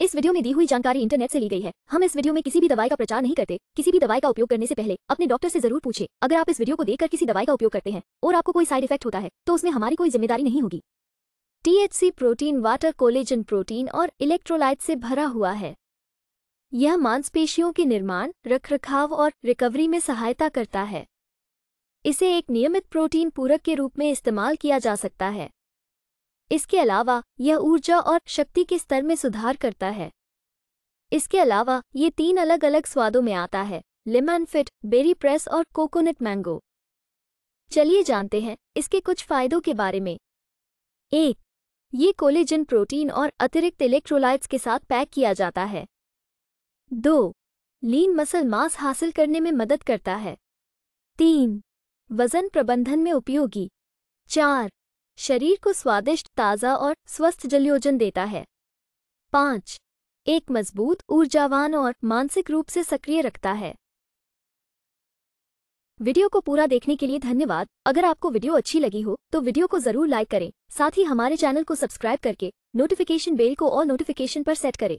इस वीडियो में दी हुई जानकारी इंटरनेट से ली गई है हम इस वीडियो में किसी भी दवाई का प्रचार नहीं करते किसी भी दवाई का उपयोग करने से पहले अपने डॉक्टर से जरूर पूछे अगर आप इस वीडियो को देखकर किसी दवाई का उपयोग करते हैं और आपको कोई साइड इफेक्ट होता है तो उसमें हमारी कोई जिम्मेदारी नहीं होगी THC protein water collagen protein और इलेक्ट्रोलाइट से भरा हुआ है यह मांसपेशियों के निर्माण रख और रिकवरी में सहायता करता है इसे एक नियमित प्रोटीन पूरक के रूप में इस्तेमाल किया जा सकता है इसके अलावा यह ऊर्जा और शक्ति के स्तर में सुधार करता है इसके अलावा ये तीन अलग अलग स्वादों में आता है लेमन फिट बेरी प्रेस और कोकोनट मैंगो चलिए जानते हैं इसके कुछ फायदों के बारे में एक ये कोलेजन प्रोटीन और अतिरिक्त इलेक्ट्रोलाइट्स के साथ पैक किया जाता है दो लीन मसल मास हासिल करने में मदद करता है तीन वजन प्रबंधन में उपयोगी चार शरीर को स्वादिष्ट ताज़ा और स्वस्थ जलयोजन देता है पाँच एक मजबूत ऊर्जावान और मानसिक रूप से सक्रिय रखता है वीडियो को पूरा देखने के लिए धन्यवाद अगर आपको वीडियो अच्छी लगी हो तो वीडियो को जरूर लाइक करें साथ ही हमारे चैनल को सब्सक्राइब करके नोटिफिकेशन बेल को और नोटिफिकेशन पर सेट करें